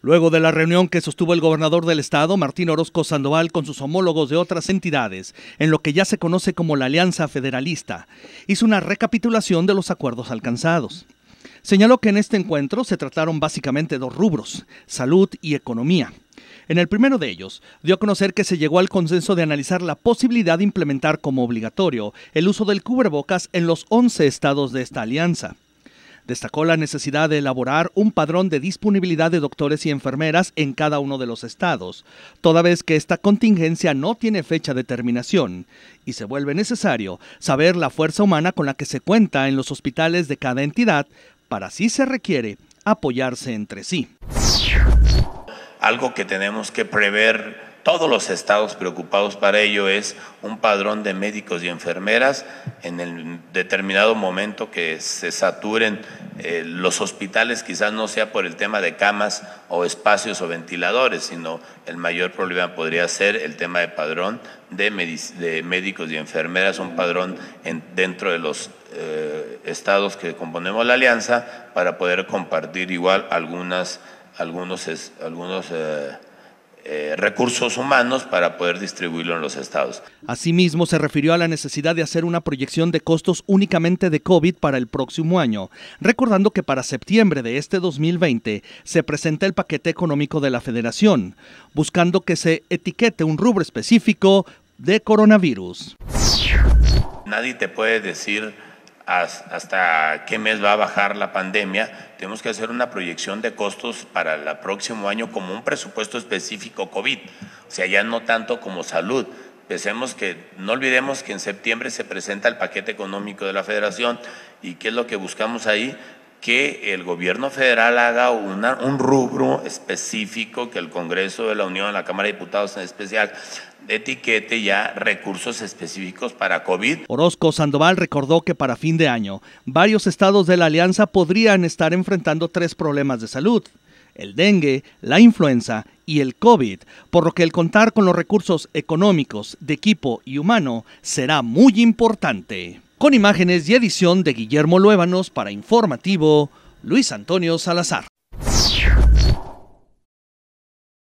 Luego de la reunión que sostuvo el gobernador del estado, Martín Orozco Sandoval, con sus homólogos de otras entidades, en lo que ya se conoce como la Alianza Federalista, hizo una recapitulación de los acuerdos alcanzados. Señaló que en este encuentro se trataron básicamente dos rubros, salud y economía. En el primero de ellos, dio a conocer que se llegó al consenso de analizar la posibilidad de implementar como obligatorio el uso del cubrebocas en los 11 estados de esta alianza. Destacó la necesidad de elaborar un padrón de disponibilidad de doctores y enfermeras en cada uno de los estados, toda vez que esta contingencia no tiene fecha de terminación y se vuelve necesario saber la fuerza humana con la que se cuenta en los hospitales de cada entidad para, así se requiere, apoyarse entre sí. Algo que tenemos que prever todos los estados preocupados para ello es un padrón de médicos y enfermeras en el determinado momento que se saturen eh, los hospitales, quizás no sea por el tema de camas o espacios o ventiladores, sino el mayor problema podría ser el tema de padrón de, médicos y enfermeras, un padrón dentro de los eh, estados que componemos la alianza para poder compartir igual algunas, algunos, algunos eh, eh, recursos humanos para poder distribuirlo en los estados. Asimismo, se refirió a la necesidad de hacer una proyección de costos únicamente de COVID para el próximo año, recordando que para septiembre de este 2020 se presenta el paquete económico de la federación, buscando que se etiquete un rubro específico de coronavirus. Nadie te puede decir hasta qué mes va a bajar la pandemia, tenemos que hacer una proyección de costos para el próximo año como un presupuesto específico COVID, o sea, ya no tanto como salud. Pensemos que, no olvidemos que en septiembre se presenta el paquete económico de la federación y qué es lo que buscamos ahí, que el gobierno federal haga una, un rubro específico, que el Congreso de la Unión, la Cámara de Diputados en especial, etiquete ya recursos específicos para COVID. Orozco Sandoval recordó que para fin de año, varios estados de la alianza podrían estar enfrentando tres problemas de salud el dengue, la influenza y el COVID, por lo que el contar con los recursos económicos, de equipo y humano será muy importante con imágenes y edición de Guillermo Luévanos, para Informativo, Luis Antonio Salazar.